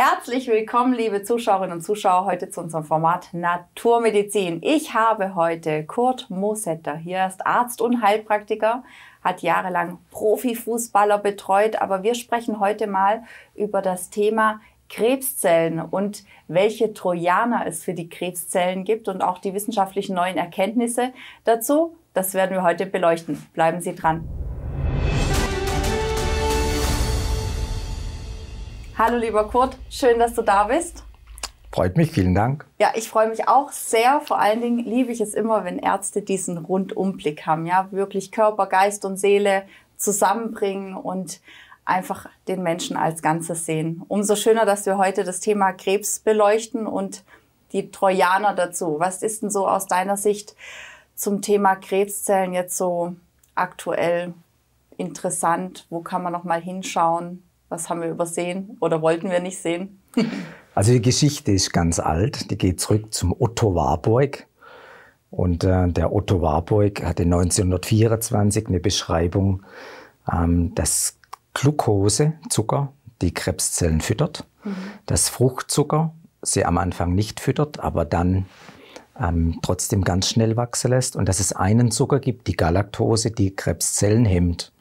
Herzlich willkommen, liebe Zuschauerinnen und Zuschauer, heute zu unserem Format Naturmedizin. Ich habe heute Kurt Mosetter hier. Er ist Arzt und Heilpraktiker, hat jahrelang Profifußballer betreut, aber wir sprechen heute mal über das Thema Krebszellen und welche Trojaner es für die Krebszellen gibt und auch die wissenschaftlichen neuen Erkenntnisse dazu. Das werden wir heute beleuchten. Bleiben Sie dran. Hallo lieber Kurt, schön, dass du da bist. Freut mich, vielen Dank. Ja, ich freue mich auch sehr. Vor allen Dingen liebe ich es immer, wenn Ärzte diesen Rundumblick haben, ja, wirklich Körper, Geist und Seele zusammenbringen und einfach den Menschen als Ganzes sehen. Umso schöner, dass wir heute das Thema Krebs beleuchten und die Trojaner dazu. Was ist denn so aus deiner Sicht zum Thema Krebszellen jetzt so aktuell interessant? Wo kann man noch mal hinschauen? was haben wir übersehen oder wollten wir nicht sehen? also die Geschichte ist ganz alt, die geht zurück zum Otto Warburg. Und äh, der Otto Warburg hatte 1924 eine Beschreibung, ähm, dass Glucose, Zucker, die Krebszellen füttert, mhm. dass Fruchtzucker sie am Anfang nicht füttert, aber dann ähm, trotzdem ganz schnell wachsen lässt und dass es einen Zucker gibt, die Galaktose, die Krebszellen hemmt.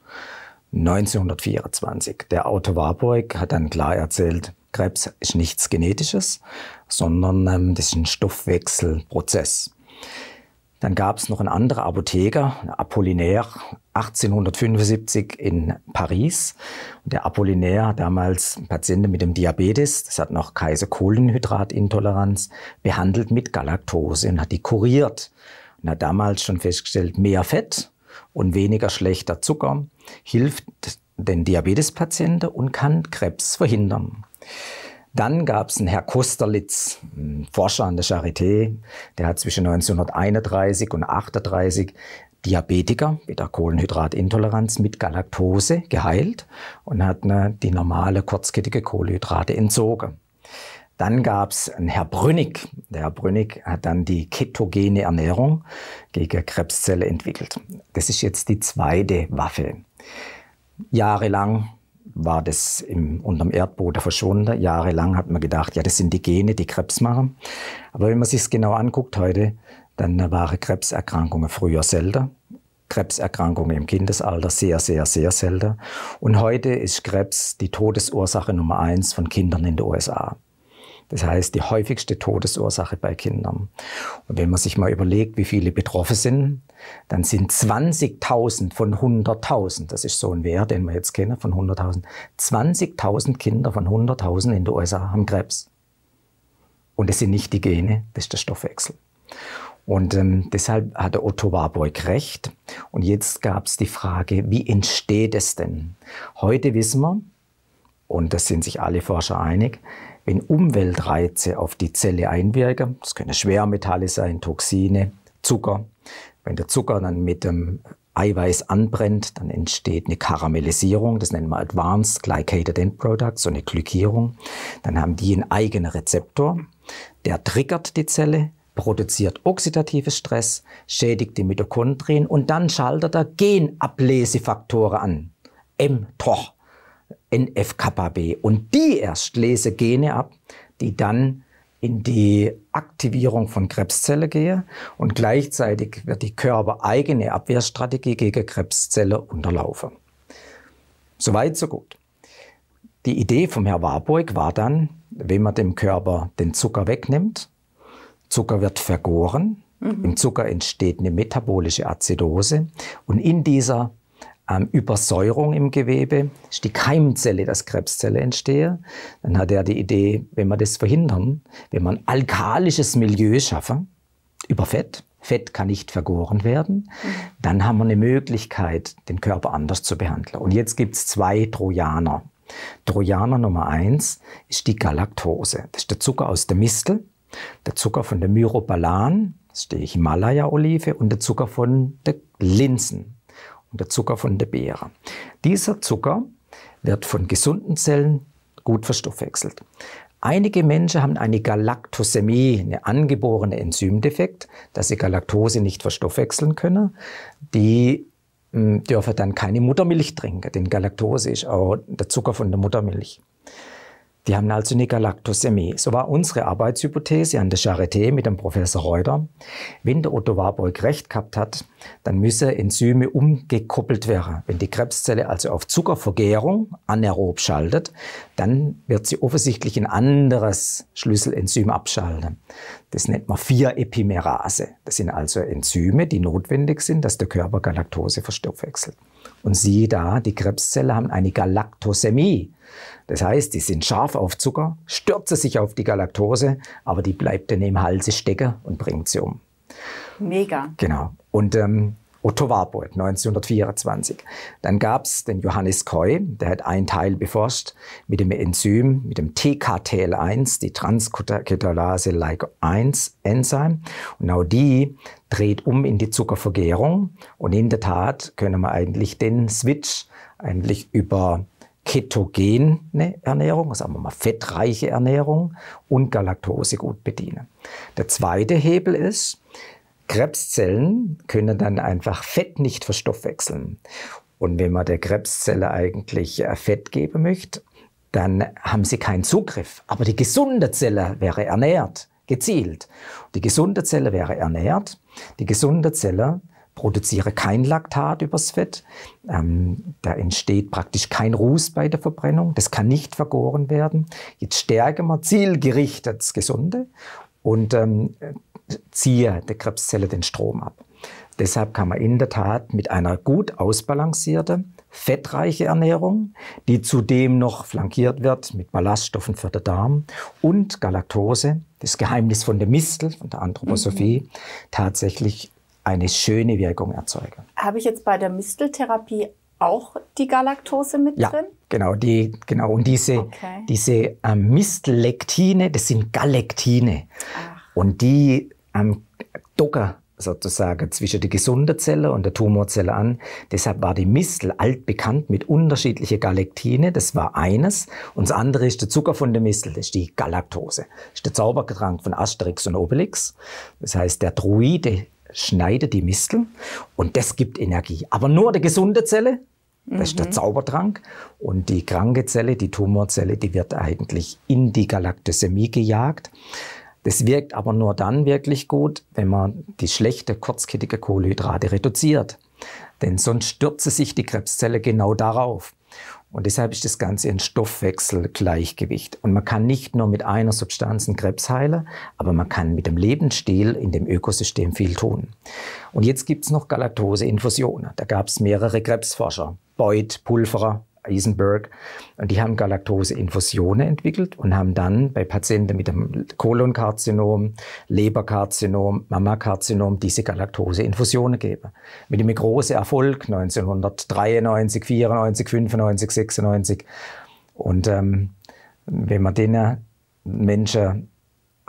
1924. Der Autor Warburg hat dann klar erzählt, Krebs ist nichts Genetisches, sondern ähm, das ist ein Stoffwechselprozess. Dann gab es noch einen anderen Apotheker, Apollinaire, 1875 in Paris. Und der Apollinaire hat damals Patienten mit dem Diabetes, das hat noch Kaiser Kohlenhydratintoleranz, behandelt mit Galaktose und hat die kuriert. Und hat damals schon festgestellt, mehr Fett und weniger schlechter Zucker hilft den Diabetespatienten und kann Krebs verhindern. Dann gab es einen Herr Kosterlitz, ein Forscher an der Charité, der hat zwischen 1931 und 1938 Diabetiker mit der Kohlenhydratintoleranz mit Galaktose geheilt und hat ne, die normale kurzkettige Kohlenhydrate entzogen. Dann gab es einen Herr Brünnig. Der Herr Brünnig hat dann die ketogene Ernährung gegen Krebszelle entwickelt. Das ist jetzt die zweite Waffe. Jahrelang war das im, unterm Erdboden verschwunden. Jahrelang hat man gedacht, ja, das sind die Gene, die Krebs machen. Aber wenn man sich es genau anguckt heute, dann waren Krebserkrankungen früher selten. Krebserkrankungen im Kindesalter sehr, sehr, sehr selten. Und heute ist Krebs die Todesursache Nummer eins von Kindern in den USA. Das heißt, die häufigste Todesursache bei Kindern. Und wenn man sich mal überlegt, wie viele betroffen sind, dann sind 20.000 von 100.000, das ist so ein Wert, den wir jetzt kennen, von 100.000, 20.000 Kinder von 100.000 in den USA haben Krebs. Und das sind nicht die Gene, das ist der Stoffwechsel. Und ähm, deshalb hatte Otto Warburg recht. Und jetzt gab es die Frage, wie entsteht es denn? Heute wissen wir, und das sind sich alle Forscher einig, wenn Umweltreize auf die Zelle einwirken, das können Schwermetalle sein, Toxine, Zucker. Wenn der Zucker dann mit dem Eiweiß anbrennt, dann entsteht eine Karamellisierung, das nennen wir Advanced Glycated End Products, so eine Glykierung. Dann haben die einen eigenen Rezeptor, der triggert die Zelle, produziert oxidatives Stress, schädigt die Mitochondrien und dann schaltet er Genablesefaktoren an. mTOR nf kappa Und die erst lese Gene ab, die dann in die Aktivierung von Krebszelle gehe und gleichzeitig wird die körpereigene Abwehrstrategie gegen Krebszelle unterlaufen. Soweit, so gut. Die Idee vom Herrn Warburg war dann, wenn man dem Körper den Zucker wegnimmt, Zucker wird vergoren, mhm. im Zucker entsteht eine metabolische Azidose und in dieser ähm, Übersäuerung im Gewebe, ist die Keimzelle, das Krebszelle entstehe. Dann hat er die Idee, wenn wir das verhindern, wenn man alkalisches Milieu schaffen, über Fett, Fett kann nicht vergoren werden, mhm. dann haben wir eine Möglichkeit, den Körper anders zu behandeln. Und jetzt gibt es zwei Trojaner. Trojaner Nummer eins ist die Galaktose. Das ist der Zucker aus der Mistel, der Zucker von der Myrobalan, das ist die Himalaya-Olive und der Zucker von der Linsen und der Zucker von der Beere. Dieser Zucker wird von gesunden Zellen gut verstoffwechselt. Einige Menschen haben eine Galaktosämie, eine angeborene Enzymdefekt, dass sie Galaktose nicht verstoffwechseln können. Die hm, dürfen dann keine Muttermilch trinken, denn Galaktose ist auch der Zucker von der Muttermilch. Die haben also eine Galaktosämie. So war unsere Arbeitshypothese an der Charité mit dem Professor Reuter. Wenn der Otto Warburg recht gehabt hat, dann müsse Enzyme umgekoppelt werden. Wenn die Krebszelle also auf Zuckervergärung anaerob schaltet, dann wird sie offensichtlich ein anderes Schlüsselenzym abschalten. Das nennt man 4-Epimerase. Das sind also Enzyme, die notwendig sind, dass der Körper Galaktose verstoffwechselt. Und siehe da, die Krebszellen haben eine Galaktosämie. Das heißt, die sind scharf auf Zucker, stürzen sich auf die Galaktose, aber die bleibt dann im Halse stecken und bringt sie um. Mega. Genau. Und ähm, Otto Warburg 1924. Dann gab es den Johannes Koi, der hat einen Teil beforscht mit dem Enzym, mit dem TKTL1, die transketolase like 1 Enzym. Und auch genau die dreht um in die Zuckervergärung. Und in der Tat können wir eigentlich den Switch eigentlich über ketogene Ernährung, also sagen wir mal fettreiche Ernährung und Galaktose gut bedienen. Der zweite Hebel ist, Krebszellen können dann einfach Fett nicht verstoffwechseln. Und wenn man der Krebszelle eigentlich äh, Fett geben möchte, dann haben sie keinen Zugriff. Aber die gesunde Zelle wäre ernährt, gezielt. Die gesunde Zelle wäre ernährt. Die gesunde Zelle produziere kein Laktat übers Fett. Ähm, da entsteht praktisch kein Ruß bei der Verbrennung. Das kann nicht vergoren werden. Jetzt stärken wir zielgerichtet das Gesunde und ähm, ziehe der Krebszelle den Strom ab. Deshalb kann man in der Tat mit einer gut ausbalancierten, fettreichen Ernährung, die zudem noch flankiert wird mit Ballaststoffen für den Darm und Galaktose, das Geheimnis von der Mistel, von der Anthroposophie, mhm. tatsächlich eine schöne Wirkung erzeugen. Habe ich jetzt bei der Misteltherapie auch die Galaktose mit ja, drin? Genau, die, genau. Und diese, okay. diese äh, Mistellektine, das sind Galektine. Ach. Und die am Docker sozusagen zwischen die gesunden Zelle und der Tumorzelle an. Deshalb war die Mistel altbekannt mit unterschiedlichen Galaktine. Das war eines. Und das andere ist der Zucker von der Mistel, das ist die Galaktose. Das ist der Zaubergetrank von Asterix und Obelix. Das heißt, der Druide schneidet die Mistel und das gibt Energie. Aber nur der gesunde Zelle, das mhm. ist der mhm. Zaubertrank. Und die kranke Zelle, die Tumorzelle, die wird eigentlich in die Galaktosämie gejagt. Das wirkt aber nur dann wirklich gut, wenn man die schlechte, kurzkettige Kohlenhydrate reduziert. Denn sonst stürze sich die Krebszelle genau darauf. Und deshalb ist das Ganze ein Stoffwechselgleichgewicht. Und man kann nicht nur mit einer Substanz einen Krebs heilen, aber man kann mit dem Lebensstil in dem Ökosystem viel tun. Und jetzt gibt es noch Galaktoseinfusionen. Da gab es mehrere Krebsforscher. Beuth, Pulverer, Eisenberg. Und die haben Galaktose-Infusionen entwickelt und haben dann bei Patienten mit dem Kolonkarzinom, Leberkarzinom, Mammakarzinom diese Galaktose-Infusionen gegeben. Mit einem großen Erfolg 1993, 94, 95, 96. Und ähm, wenn man den äh, Menschen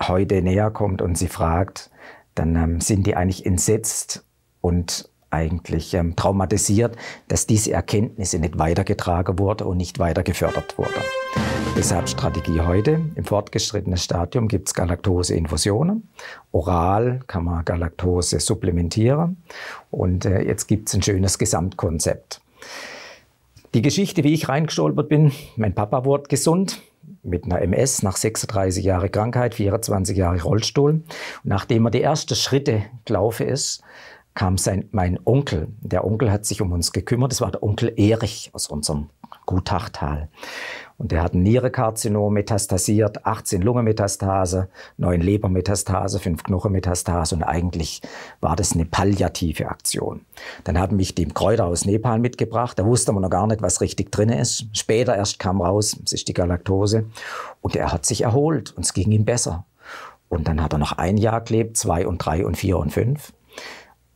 heute näher kommt und sie fragt, dann ähm, sind die eigentlich entsetzt und eigentlich ähm, traumatisiert, dass diese Erkenntnisse nicht weitergetragen wurde und nicht weiter gefördert wurde. Deshalb Strategie heute. Im fortgeschrittenen Stadium gibt es Galaktose-Infusionen. Oral kann man Galaktose supplementieren. Und äh, jetzt gibt es ein schönes Gesamtkonzept. Die Geschichte, wie ich reingestolpert bin, mein Papa wurde gesund mit einer MS nach 36 Jahren Krankheit, 24 Jahre Rollstuhl. Und nachdem er die ersten Schritte gelaufen ist, kam sein, mein Onkel. Der Onkel hat sich um uns gekümmert. Das war der Onkel Erich aus unserem Gutachtal. Und er hat ein Nierekarzinom metastasiert, 18 Lungenmetastase, 9 Lebermetastase, 5 Knochenmetastase und eigentlich war das eine palliative Aktion. Dann haben mich die Kräuter aus Nepal mitgebracht, da wusste man noch gar nicht, was richtig drin ist. Später erst kam raus, es ist die Galaktose und er hat sich erholt und es ging ihm besser. Und dann hat er noch ein Jahr gelebt, zwei und drei und vier und fünf.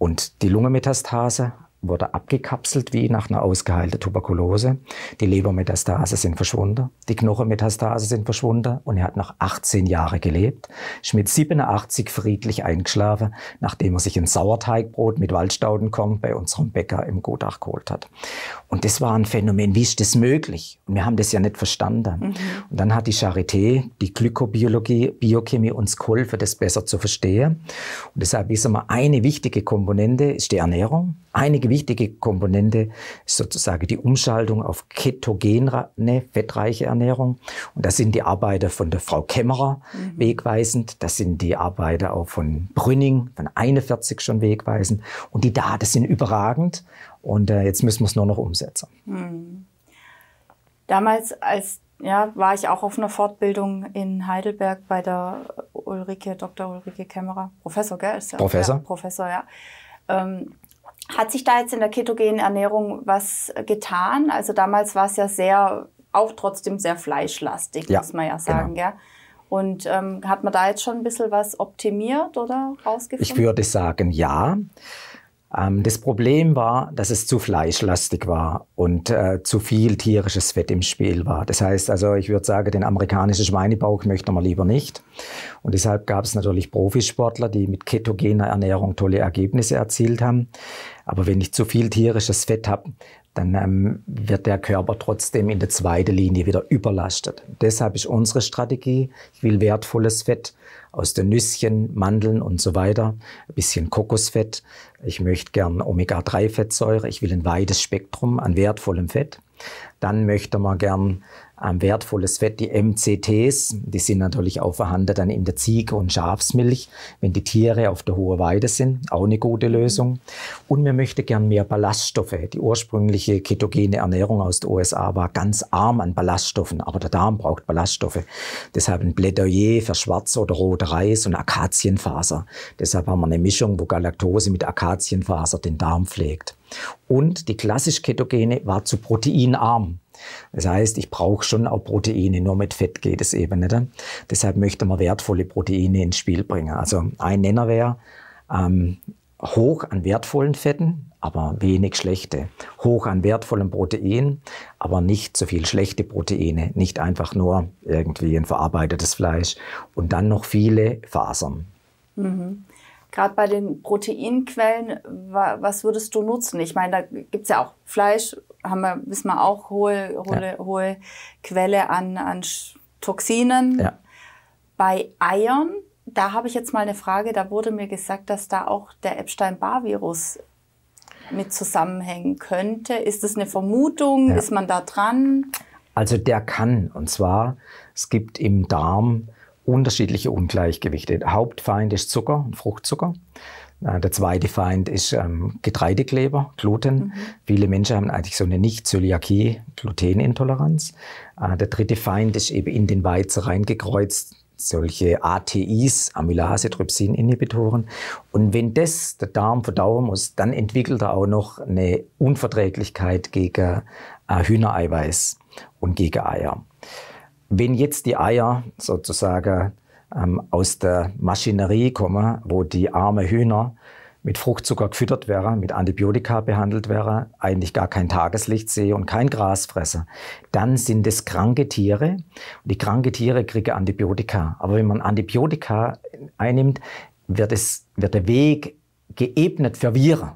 Und die Lungenmetastase wurde abgekapselt wie nach einer ausgeheilten Tuberkulose. Die Lebermetastase sind verschwunden, die Knochenmetastase sind verschwunden und er hat noch 18 Jahre gelebt, ist mit 87 friedlich eingeschlafen, nachdem er sich ein Sauerteigbrot mit Waldstaudenkorn bei unserem Bäcker im Godach geholt hat. Und das war ein Phänomen, wie ist das möglich? Und wir haben das ja nicht verstanden. Mhm. Und dann hat die Charité, die Glykobiologie, Biochemie uns geholfen, das besser zu verstehen. Und deshalb wissen wir, eine wichtige Komponente ist die Ernährung. Einige wichtige Komponente ist sozusagen die Umschaltung auf ketogene, ne, fettreiche Ernährung. Und das sind die Arbeiter von der Frau Kämmerer mhm. wegweisend. Das sind die Arbeiter auch von Brünning, von 41 schon wegweisend. Und die Daten sind überragend. Und äh, jetzt müssen wir es nur noch umsetzen. Mhm. Damals als ja, war ich auch auf einer Fortbildung in Heidelberg bei der Ulrike, Dr. Ulrike Kämmerer. Professor, gell? Ist ja Professor. Ja, Professor, ja. Ähm, hat sich da jetzt in der ketogenen Ernährung was getan? Also damals war es ja sehr, auch trotzdem sehr fleischlastig, ja, muss man ja sagen, genau. gell? Und ähm, hat man da jetzt schon ein bisschen was optimiert oder rausgefunden? Ich würde sagen, ja. Ähm, das Problem war, dass es zu fleischlastig war und äh, zu viel tierisches Fett im Spiel war. Das heißt also, ich würde sagen, den amerikanischen Schweinebauch möchte man lieber nicht. Und deshalb gab es natürlich Profisportler, die mit ketogener Ernährung tolle Ergebnisse erzielt haben. Aber wenn ich zu viel tierisches Fett habe, dann ähm, wird der Körper trotzdem in der zweiten Linie wieder überlastet. Deshalb ist unsere Strategie, ich will wertvolles Fett aus den Nüsschen, Mandeln und so weiter. Ein bisschen Kokosfett. Ich möchte gern Omega-3-Fettsäure. Ich will ein weites Spektrum an wertvollem Fett. Dann möchte man gern wertvolles Fett, die MCTs, die sind natürlich auch vorhanden dann in der Ziege- und Schafsmilch, wenn die Tiere auf der hohen Weide sind, auch eine gute mhm. Lösung. Und wir möchten gern mehr Ballaststoffe. Die ursprüngliche ketogene Ernährung aus den USA war ganz arm an Ballaststoffen, aber der Darm braucht Ballaststoffe. Deshalb ein Plädoyer für schwarze oder rote Reis und Akazienfaser. Deshalb haben wir eine Mischung, wo Galaktose mit Akazienfaser den Darm pflegt. Und die klassisch ketogene war zu proteinarm. Das heißt, ich brauche schon auch Proteine, nur mit Fett geht es eben nicht. Deshalb möchte man wertvolle Proteine ins Spiel bringen. Also ein Nenner wäre ähm, hoch an wertvollen Fetten, aber wenig schlechte. Hoch an wertvollen Proteinen, aber nicht so viel schlechte Proteine. Nicht einfach nur irgendwie ein verarbeitetes Fleisch. Und dann noch viele Fasern. Mhm gerade bei den Proteinquellen, was würdest du nutzen? Ich meine, da gibt es ja auch Fleisch, haben wir, wissen wir auch, hohe, hohe, ja. hohe Quelle an, an Toxinen. Ja. Bei Eiern, da habe ich jetzt mal eine Frage, da wurde mir gesagt, dass da auch der Epstein-Barr-Virus mit zusammenhängen könnte. Ist das eine Vermutung? Ja. Ist man da dran? Also der kann. Und zwar, es gibt im Darm unterschiedliche Ungleichgewichte. Der Hauptfeind ist Zucker, und Fruchtzucker. Äh, der zweite Feind ist ähm, Getreidekleber, Gluten. Mhm. Viele Menschen haben eigentlich so eine Nicht-Zöliakie, Glutenintoleranz. Äh, der dritte Feind ist eben in den Weizen reingekreuzt, solche ATIs, Amylase, Trypsin-Inhibitoren. Und wenn das der Darm verdauen muss, dann entwickelt er auch noch eine Unverträglichkeit gegen äh, Hühnereiweiß und gegen Eier. Wenn jetzt die Eier sozusagen ähm, aus der Maschinerie kommen, wo die armen Hühner mit Fruchtzucker gefüttert wären, mit Antibiotika behandelt wären, eigentlich gar kein Tageslicht sehen und kein Gras fressen, dann sind es kranke Tiere. Und die kranke Tiere kriegen Antibiotika. Aber wenn man Antibiotika einnimmt, wird, es, wird der Weg geebnet für Viren.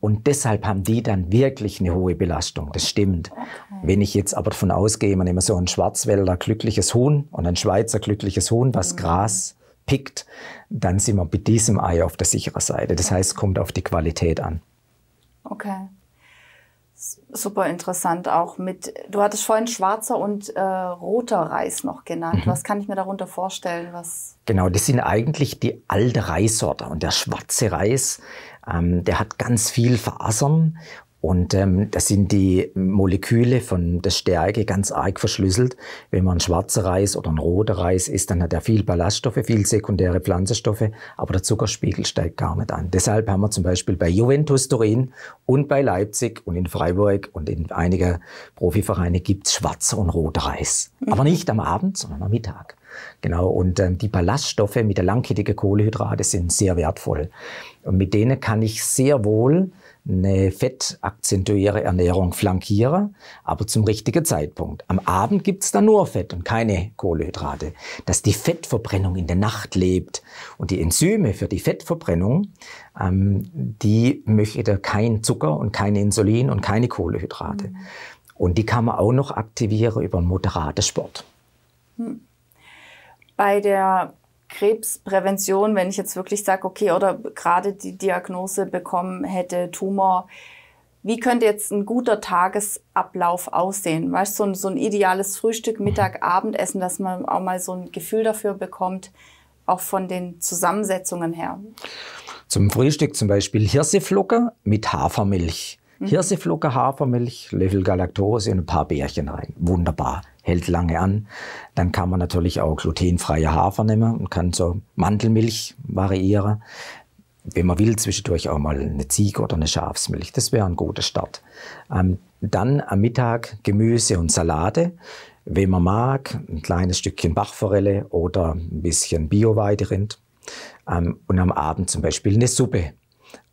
Und deshalb haben die dann wirklich eine hohe Belastung, das stimmt. Okay. Wenn ich jetzt aber davon ausgehe, man nimmt so ein Schwarzwälder glückliches Huhn und ein Schweizer glückliches Huhn, was mhm. Gras pickt, dann sind wir mit diesem Ei auf der sicheren Seite. Das heißt, es kommt auf die Qualität an. Okay. Super interessant auch mit, du hattest vorhin schwarzer und äh, roter Reis noch genannt. Mhm. Was kann ich mir darunter vorstellen? Was genau, das sind eigentlich die alte Reissorte. Und der schwarze Reis, ähm, der hat ganz viel Fasern und ähm, da sind die Moleküle von der Stärke ganz arg verschlüsselt. Wenn man schwarzer Reis oder ein roter Reis isst, dann hat er viel Ballaststoffe, viel sekundäre Pflanzenstoffe, aber der Zuckerspiegel steigt gar nicht an. Deshalb haben wir zum Beispiel bei Juventus Turin und bei Leipzig und in Freiburg und in einigen Profivereinen gibt's schwarzer und roter Reis. Mhm. Aber nicht am Abend, sondern am Mittag. Genau, und ähm, die Ballaststoffe mit der langkettigen Kohlehydrate sind sehr wertvoll. Und mit denen kann ich sehr wohl eine fettakzentuierte Ernährung flankiere, aber zum richtigen Zeitpunkt. Am Abend gibt es dann nur Fett und keine Kohlenhydrate. Dass die Fettverbrennung in der Nacht lebt und die Enzyme für die Fettverbrennung, ähm, die möchte kein Zucker und keine Insulin und keine Kohlenhydrate. Mhm. Und die kann man auch noch aktivieren über einen moderaten Sport. Hm. Bei der Krebsprävention, wenn ich jetzt wirklich sage, okay, oder gerade die Diagnose bekommen hätte, Tumor, wie könnte jetzt ein guter Tagesablauf aussehen? Weißt du, so, so ein, ideales Frühstück, Mittag, Abendessen, dass man auch mal so ein Gefühl dafür bekommt, auch von den Zusammensetzungen her. Zum Frühstück zum Beispiel Hirseflocken mit Hafermilch. Mhm. Hafermilch, Löffel Galaktose und ein paar Bärchen rein. Wunderbar hält lange an. Dann kann man natürlich auch glutenfreie Hafer nehmen und kann so Mandelmilch variieren. Wenn man will, zwischendurch auch mal eine Ziege oder eine Schafsmilch. Das wäre ein guter Start. Ähm, dann am Mittag Gemüse und Salate. Wenn man mag, ein kleines Stückchen Bachforelle oder ein bisschen Bio-Weiderind. Ähm, und am Abend zum Beispiel eine Suppe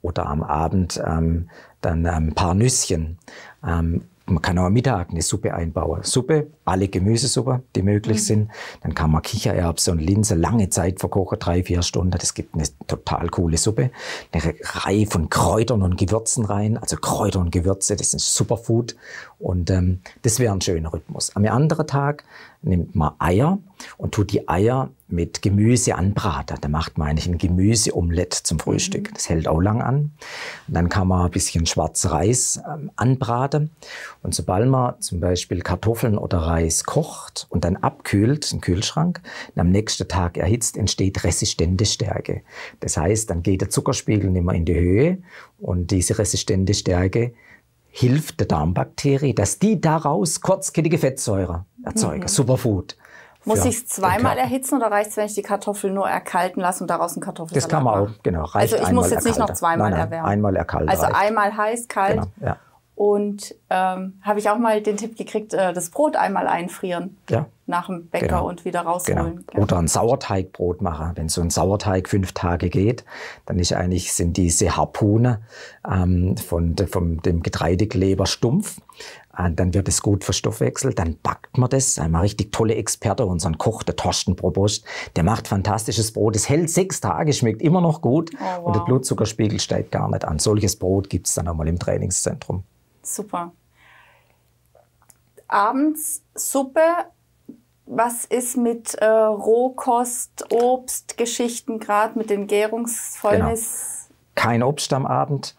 oder am Abend ähm, dann ähm, ein paar Nüsschen. Ähm, man kann auch am Mittag eine Suppe einbauen. Suppe, alle Gemüsesuppe, die möglich mhm. sind. Dann kann man Kichererbsen und Linse lange Zeit verkochen, drei, vier Stunden. Das gibt eine total coole Suppe. Eine Reihe von Kräutern und Gewürzen rein. Also Kräuter und Gewürze, das ist Superfood. Und ähm, das wäre ein schöner Rhythmus. Am anderen Tag nimmt man Eier und tut die Eier mit Gemüse anbraten. Da macht man eigentlich ein Gemüseomelett zum Frühstück. Mhm. Das hält auch lang an. Und dann kann man ein bisschen Schwarzreis ähm, anbraten. Und sobald man zum Beispiel Kartoffeln oder Reis kocht und dann abkühlt im Kühlschrank und am nächsten Tag erhitzt, entsteht resistente Stärke. Das heißt, dann geht der Zuckerspiegel nicht mehr in die Höhe und diese resistente Stärke hilft der Darmbakterie, dass die daraus kurzkettige Fettsäure erzeugen, mhm. Superfood. Muss ich es zweimal erhitzen oder reicht es, wenn ich die Kartoffel nur erkalten lasse und daraus einen Kartoffelsalat Das kann man auch, genau. Reicht also ich muss jetzt nicht noch zweimal nein, nein, erwärmen. Einmal erkalten. Also reicht. einmal heiß, kalt. Genau, ja. Und ähm, habe ich auch mal den Tipp gekriegt, äh, das Brot einmal einfrieren ja. nach dem Bäcker genau. und wieder rausholen. Genau. Oder ein Sauerteigbrot machen. Wenn so ein Sauerteig fünf Tage geht, dann ist eigentlich, sind diese Harpune ähm, von, de, von dem Getreidekleber stumpf. Ah, dann wird es gut verstoffwechselt, dann backt man das. Einmal richtig tolle Experte, unseren Koch, der Torsten Probost, der macht fantastisches Brot. Es hält sechs Tage, schmeckt immer noch gut oh, wow. und der Blutzuckerspiegel steigt gar nicht an. Solches Brot gibt es dann auch mal im Trainingszentrum. Super. Abends Suppe. Was ist mit äh, Rohkost, Obst, Geschichten, gerade mit den Gärungsfäulnis? Genau. Kein Obst am Abend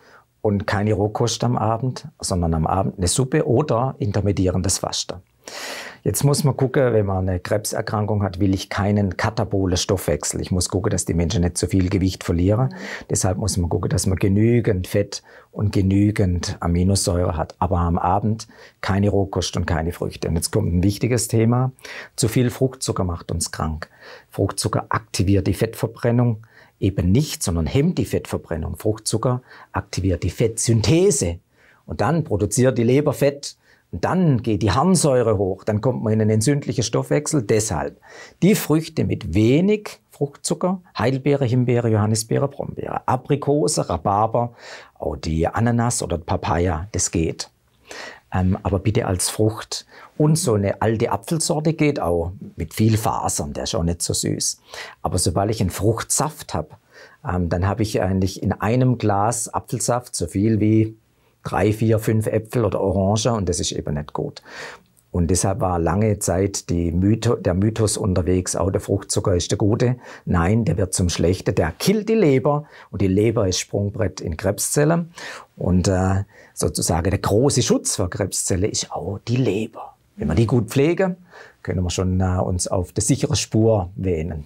und keine Rohkost am Abend, sondern am Abend eine Suppe oder intermedierendes Fasten. Jetzt muss man gucken, wenn man eine Krebserkrankung hat, will ich keinen katabolen Stoffwechsel. Ich muss gucken, dass die Menschen nicht zu so viel Gewicht verlieren. Mhm. Deshalb muss man gucken, dass man genügend Fett und genügend Aminosäure hat. Aber am Abend keine Rohkost und keine Früchte. Und jetzt kommt ein wichtiges Thema. Zu viel Fruchtzucker macht uns krank. Fruchtzucker aktiviert die Fettverbrennung eben nicht, sondern hemmt die Fettverbrennung. Fruchtzucker aktiviert die Fettsynthese und dann produziert die Leber Fett. Und dann geht die Harnsäure hoch, dann kommt man in einen entzündlichen Stoffwechsel. Deshalb die Früchte mit wenig Fruchtzucker, Heidelbeere, Himbeere, Johannisbeere, Brombeere, Aprikose, Rhabarber, auch die Ananas oder Papaya, das geht. Ähm, aber bitte als Frucht. Und so eine alte Apfelsorte geht auch mit viel Fasern, der ist auch nicht so süß. Aber sobald ich einen Fruchtsaft habe, ähm, dann habe ich eigentlich in einem Glas Apfelsaft so viel wie drei, vier, fünf Äpfel oder Orange und das ist eben nicht gut. Und deshalb war lange Zeit Mytho, der Mythos unterwegs, auch der Fruchtzucker ist der Gute. Nein, der wird zum Schlechten, der killt die Leber und die Leber ist Sprungbrett in Krebszellen. Und äh, sozusagen der große Schutz vor Krebszellen ist auch die Leber. Wenn wir die gut pflegen, können wir schon äh, uns auf der sichere Spur wähnen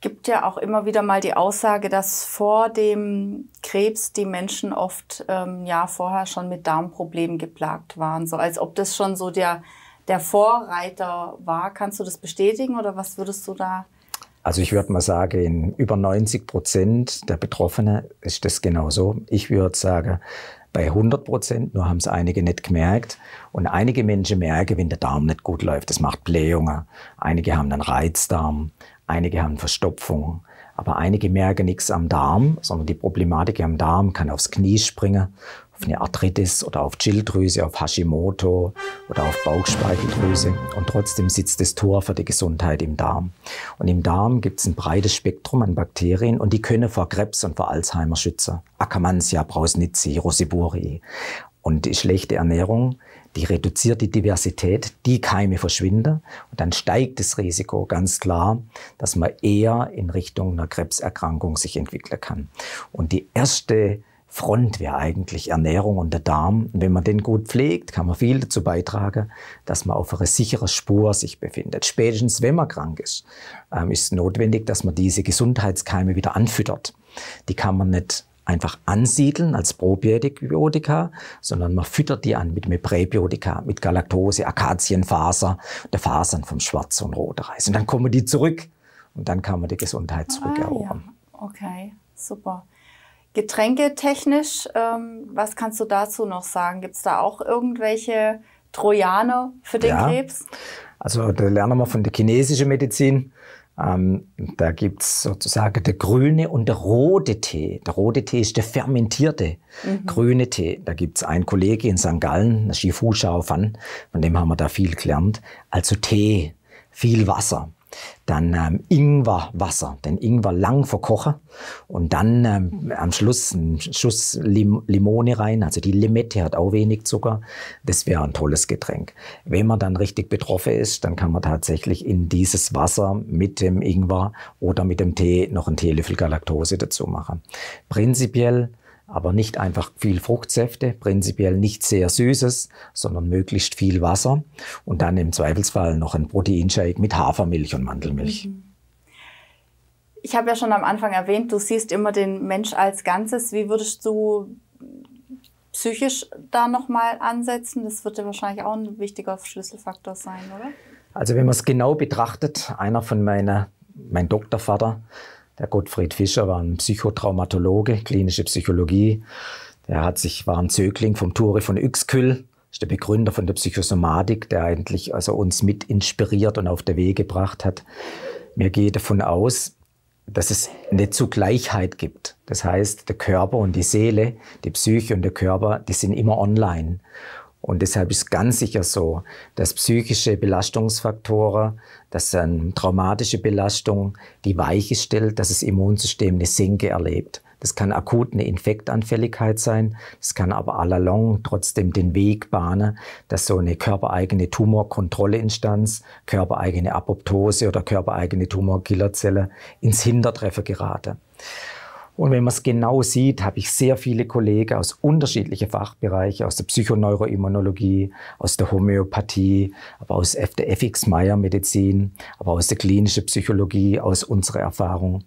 gibt ja auch immer wieder mal die Aussage, dass vor dem Krebs die Menschen oft ähm, ja vorher schon mit Darmproblemen geplagt waren, so als ob das schon so der der Vorreiter war. Kannst du das bestätigen oder was würdest du da? Also ich würde mal sagen, in über 90 Prozent der Betroffenen ist das genauso. Ich würde sagen, bei 100 Prozent, nur haben es einige nicht gemerkt. Und einige Menschen merken, wenn der Darm nicht gut läuft, das macht Blähungen. Einige haben einen Reizdarm. Einige haben Verstopfung, aber einige merken nichts am Darm, sondern die Problematik am Darm kann aufs Knie springen, auf eine Arthritis oder auf Schilddrüse, auf Hashimoto oder auf Bauchspeicheldrüse. Und trotzdem sitzt das Tor für die Gesundheit im Darm. Und im Darm gibt es ein breites Spektrum an Bakterien und die können vor Krebs und vor Alzheimer schützen. Akkermansia, Brausnitzi, Rosiburi. Und die schlechte Ernährung die reduziert die Diversität, die Keime verschwinden und dann steigt das Risiko ganz klar, dass man eher in Richtung einer Krebserkrankung sich entwickeln kann. Und die erste Front wäre eigentlich Ernährung und der Darm. Und wenn man den gut pflegt, kann man viel dazu beitragen, dass man auf einer sicheren Spur sich befindet. Spätestens, wenn man krank ist, ähm, ist es notwendig, dass man diese Gesundheitskeime wieder anfüttert. Die kann man nicht einfach ansiedeln als Probiotika, sondern man füttert die an mit, Präbiotika, mit Galaktose, Akazienfaser, der Fasern vom Schwarz- und Roten Reis. Und dann kommen die zurück und dann kann man die Gesundheit zurückerobern. Ah, ja. Okay, super. Getränketechnisch, ähm, was kannst du dazu noch sagen? Gibt es da auch irgendwelche Trojaner für den ja. Krebs? Also da lernen wir von der chinesischen Medizin, ähm, da es sozusagen der grüne und der rote Tee. Der rote Tee ist der fermentierte mhm. grüne Tee. Da gibt es einen Kollegen in St. Gallen, der Shifu Shao Fan, von dem haben wir da viel gelernt. Also Tee, viel Wasser. Dann ähm, Ingwerwasser, den Ingwer lang verkochen und dann ähm, am Schluss einen Schuss Lim Limone rein. Also die Limette hat auch wenig Zucker. Das wäre ein tolles Getränk. Wenn man dann richtig betroffen ist, dann kann man tatsächlich in dieses Wasser mit dem Ingwer oder mit dem Tee noch einen Teelöffel Galaktose dazu machen. Prinzipiell aber nicht einfach viel Fruchtsäfte, prinzipiell nicht sehr Süßes, sondern möglichst viel Wasser und dann im Zweifelsfall noch ein Proteinshake mit Hafermilch und Mandelmilch. Mhm. Ich habe ja schon am Anfang erwähnt, du siehst immer den Mensch als Ganzes. Wie würdest du psychisch da nochmal ansetzen? Das wird ja wahrscheinlich auch ein wichtiger Schlüsselfaktor sein, oder? Also wenn man es genau betrachtet, einer von meiner, mein Doktorvater, der Gottfried Fischer war ein Psychotraumatologe, klinische Psychologie. Der hat sich, war ein Zögling vom Ture von Uexküll, ist der Begründer von der Psychosomatik, der eigentlich also uns mit inspiriert und auf den Weg gebracht hat. Mir geht davon aus, dass es eine Zugleichheit gibt. Das heißt, der Körper und die Seele, die Psyche und der Körper, die sind immer online. Und deshalb ist ganz sicher so, dass psychische Belastungsfaktoren, dass ähm, traumatische Belastung die Weiche stellt, dass das Immunsystem eine Senke erlebt. Das kann akut eine Infektanfälligkeit sein. Das kann aber allalong trotzdem den Weg bahnen, dass so eine körpereigene Tumorkontrolleinstanz, körpereigene Apoptose oder körpereigene Tumorkillerzelle ins Hintertreffer geraten. Und wenn man es genau sieht, habe ich sehr viele Kollegen aus unterschiedlichen Fachbereichen, aus der Psychoneuroimmunologie, aus der Homöopathie, aber aus der FX-Meyer-Medizin, aber aus der klinischen Psychologie, aus unserer Erfahrung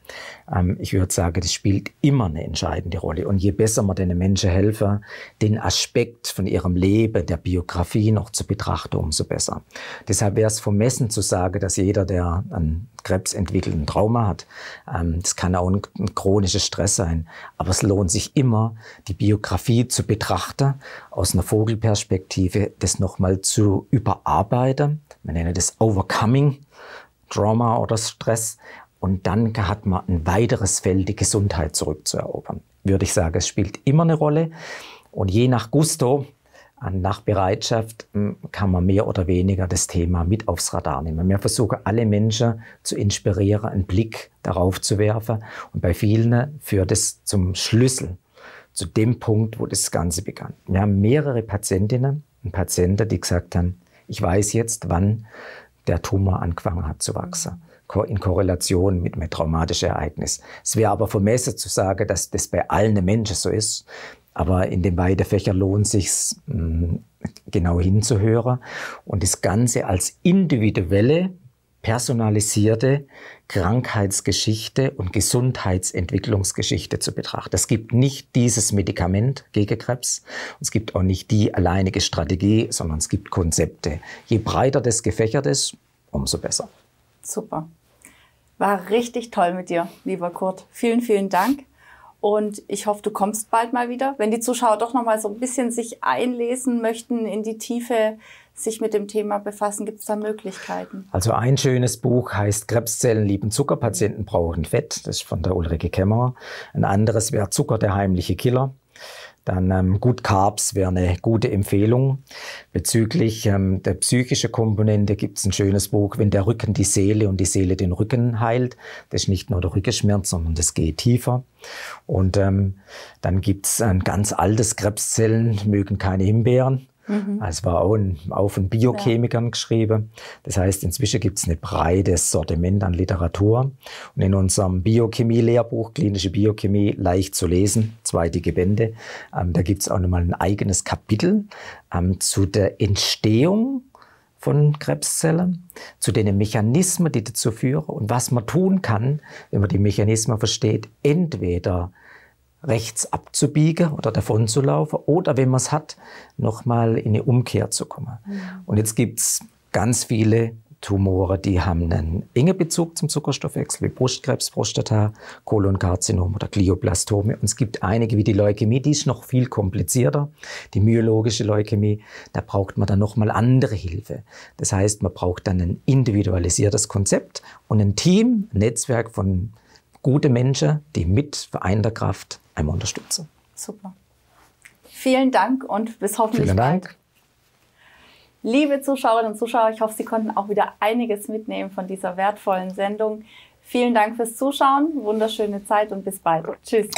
ähm, ich würde sagen, das spielt immer eine entscheidende Rolle. Und je besser man den Menschen helfen, den Aspekt von ihrem Leben, der Biografie noch zu betrachten, umso besser. Deshalb wäre es vermessen zu sagen, dass jeder, der einen Krebs entwickelt, ein Trauma hat. Ähm, das kann auch ein, ein chronischer Stress sein. Aber es lohnt sich immer, die Biografie zu betrachten, aus einer Vogelperspektive das nochmal zu überarbeiten. Wir nennen das Overcoming. Trauma oder Stress und dann hat man ein weiteres Feld, die Gesundheit zurückzuerobern. Würde ich sagen, es spielt immer eine Rolle. Und je nach Gusto, nach Bereitschaft, hm, kann man mehr oder weniger das Thema mit aufs Radar nehmen. Wir versuchen, alle Menschen zu inspirieren, einen Blick darauf zu werfen. Und bei vielen führt es zum Schlüssel, zu dem Punkt, wo das Ganze begann. Wir haben mehrere Patientinnen und Patienten, die gesagt haben, ich weiß jetzt, wann der Tumor angefangen hat zu wachsen in Korrelation mit einem traumatischen Ereignis. Es wäre aber vermessen zu sagen, dass das bei allen Menschen so ist. Aber in den beiden Fächern lohnt sich mm, genau hinzuhören und das Ganze als individuelle, personalisierte Krankheitsgeschichte und Gesundheitsentwicklungsgeschichte zu betrachten. Es gibt nicht dieses Medikament gegen Krebs, es gibt auch nicht die alleinige Strategie, sondern es gibt Konzepte. Je breiter das gefächert ist, umso besser. Super. War richtig toll mit dir, lieber Kurt. Vielen, vielen Dank. Und ich hoffe, du kommst bald mal wieder. Wenn die Zuschauer doch noch mal so ein bisschen sich einlesen möchten in die Tiefe, sich mit dem Thema befassen, gibt es da Möglichkeiten? Also ein schönes Buch heißt Krebszellen lieben Zucker, Patienten brauchen Fett. Das ist von der Ulrike Kämmerer. Ein anderes wäre Zucker, der heimliche Killer. Dann ähm, gut Carbs wäre eine gute Empfehlung. Bezüglich ähm, der psychischen Komponente gibt es ein schönes Buch, wenn der Rücken die Seele und die Seele den Rücken heilt. Das ist nicht nur der Rückenschmerz, sondern das geht tiefer. Und ähm, dann gibt es ein ganz altes Krebszellen, mögen keine Himbeeren. Mhm. Also es war auch, ein, auch von Biochemikern ja. geschrieben. Das heißt, inzwischen gibt es ein breites Sortiment an Literatur. Und in unserem Biochemie-Lehrbuch, Klinische Biochemie, leicht zu lesen, zweitige Bände, ähm, da gibt es auch nochmal ein eigenes Kapitel ähm, zu der Entstehung von Krebszellen, zu den Mechanismen, die dazu führen und was man tun kann, wenn man die Mechanismen versteht, entweder rechts abzubiegen oder davon zu laufen oder wenn man es hat, nochmal in eine Umkehr zu kommen. Mhm. Und jetzt gibt es ganz viele Tumore, die haben einen engen Bezug zum Zuckerstoffwechsel, wie Brustkrebs, Prostata, Kolonkarzinom oder Glioblastome. Und es gibt einige wie die Leukämie, die ist noch viel komplizierter, die myologische Leukämie. Da braucht man dann nochmal andere Hilfe. Das heißt, man braucht dann ein individualisiertes Konzept und ein Team, ein Netzwerk von guten Menschen, die mit vereinter Kraft einmal unterstütze. Super. Vielen Dank und bis hoffentlich Vielen Dank. Bald. Liebe Zuschauerinnen und Zuschauer, ich hoffe, Sie konnten auch wieder einiges mitnehmen von dieser wertvollen Sendung. Vielen Dank fürs Zuschauen, wunderschöne Zeit und bis bald. Tschüss.